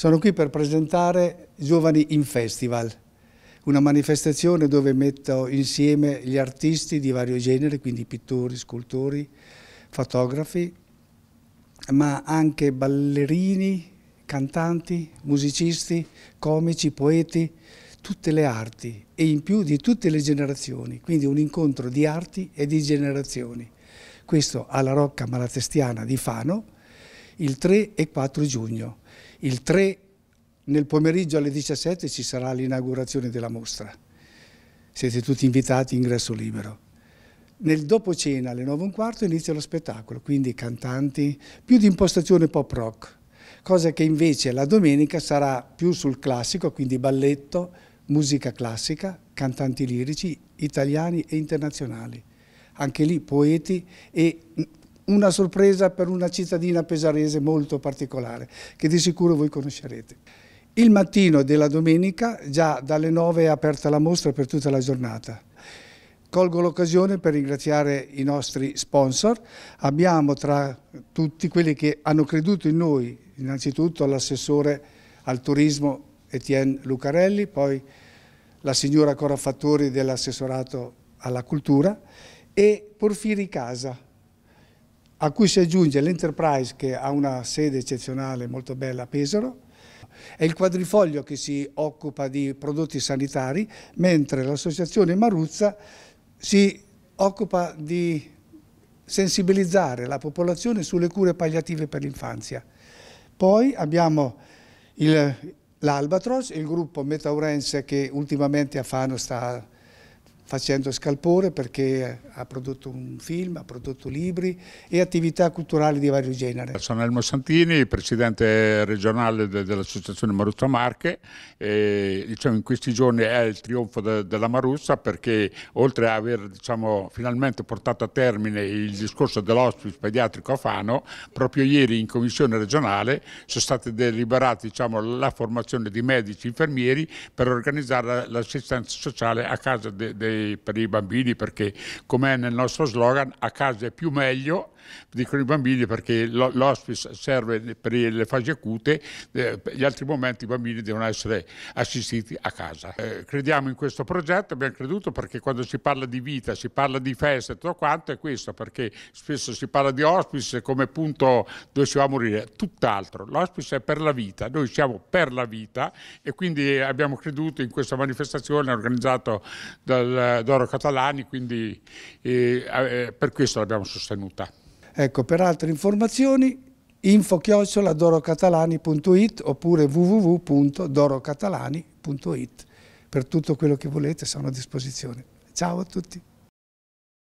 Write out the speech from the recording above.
Sono qui per presentare Giovani in Festival, una manifestazione dove metto insieme gli artisti di vario genere, quindi pittori, scultori, fotografi, ma anche ballerini, cantanti, musicisti, comici, poeti, tutte le arti e in più di tutte le generazioni, quindi un incontro di arti e di generazioni. Questo alla Rocca Malatestiana di Fano il 3 e 4 giugno. Il 3 nel pomeriggio alle 17 ci sarà l'inaugurazione della mostra. Siete tutti invitati, ingresso libero. Nel dopo cena alle 9 e un quarto inizia lo spettacolo, quindi cantanti, più di impostazione pop rock, cosa che invece la domenica sarà più sul classico, quindi balletto, musica classica, cantanti lirici italiani e internazionali. Anche lì poeti e una sorpresa per una cittadina pesarese molto particolare, che di sicuro voi conoscerete. Il mattino della domenica, già dalle 9 è aperta la mostra per tutta la giornata. Colgo l'occasione per ringraziare i nostri sponsor. Abbiamo tra tutti quelli che hanno creduto in noi, innanzitutto l'assessore al turismo Etienne Lucarelli, poi la signora Cora Fattori dell'assessorato alla cultura e Porfiri Casa, a cui si aggiunge l'Enterprise che ha una sede eccezionale molto bella a Pesaro, è il quadrifoglio che si occupa di prodotti sanitari, mentre l'associazione Maruzza si occupa di sensibilizzare la popolazione sulle cure palliative per l'infanzia. Poi abbiamo l'Albatros, il, il gruppo Metaurense che ultimamente a Fano sta facendo scalpore perché ha prodotto un film, ha prodotto libri e attività culturali di vario genere. Sono Elmo Santini, presidente regionale dell'associazione Maruzza Marche e, diciamo, in questi giorni è il trionfo de della Maruzza perché oltre a aver diciamo, finalmente portato a termine il discorso dell'ospice pediatrico a Fano, proprio ieri in commissione regionale sono state deliberate diciamo, la formazione di medici e infermieri per organizzare l'assistenza sociale a casa dei per i bambini perché come è nel nostro slogan a casa è più meglio dicono i bambini perché l'hospice serve per le fasi acute, eh, gli altri momenti i bambini devono essere assistiti a casa. Eh, crediamo in questo progetto, abbiamo creduto perché quando si parla di vita, si parla di festa e tutto quanto è questo, perché spesso si parla di hospice come punto dove si va a morire, tutt'altro, l'hospice è per la vita, noi siamo per la vita e quindi abbiamo creduto in questa manifestazione organizzata dal Doro Catalani, quindi eh, eh per questo l'abbiamo sostenuta. Ecco, per altre informazioni info-dorocatalani.it oppure www.dorocatalani.it. Per tutto quello che volete sono a disposizione. Ciao a tutti.